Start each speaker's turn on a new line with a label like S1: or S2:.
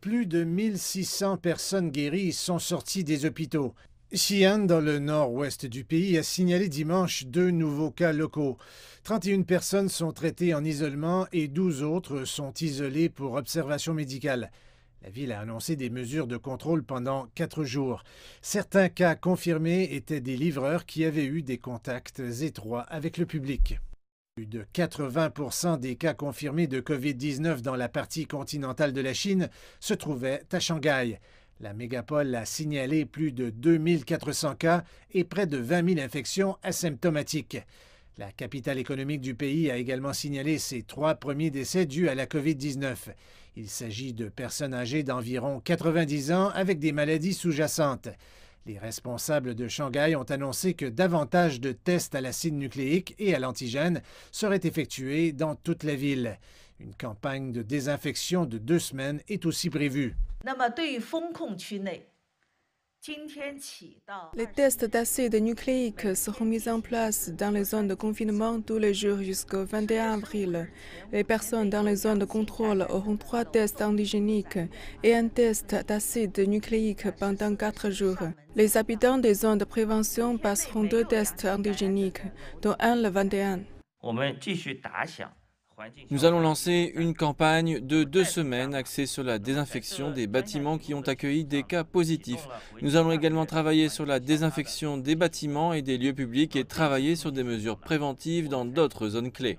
S1: Plus de 1600 personnes guéries sont sorties des hôpitaux. Xi'an, dans le nord-ouest du pays, a signalé dimanche deux nouveaux cas locaux. 31 personnes sont traitées en isolement et 12 autres sont isolées pour observation médicale. La ville a annoncé des mesures de contrôle pendant quatre jours. Certains cas confirmés étaient des livreurs qui avaient eu des contacts étroits avec le public. Plus de 80% des cas confirmés de COVID-19 dans la partie continentale de la Chine se trouvaient à Shanghai. La mégapole a signalé plus de 2400 cas et près de 20 000 infections asymptomatiques. La capitale économique du pays a également signalé ses trois premiers décès dus à la COVID-19. Il s'agit de personnes âgées d'environ 90 ans avec des maladies sous-jacentes. Les responsables de Shanghai ont annoncé que davantage de tests à l'acide nucléique et à l'antigène seraient effectués dans toute la ville. Une campagne de désinfection de deux semaines est aussi prévue.
S2: Les tests d'acide nucléique seront mis en place dans les zones de confinement tous les jours jusqu'au 21 avril. Les personnes dans les zones de contrôle auront trois tests antigéniques et un test d'acide nucléique pendant quatre jours. Les habitants des zones de prévention passeront deux tests antigéniques, dont un le 21.
S3: Nous allons lancer une campagne de deux semaines hein. axée sur la désinfection euh, des bâtiments qui ont accueilli des hein. cas positifs. Bah, Nous allons également travailler sur la désinfection des bâtiments et des lieux publics et hein, travailler sur des mesures bah, préventives dans d'autres zones clés.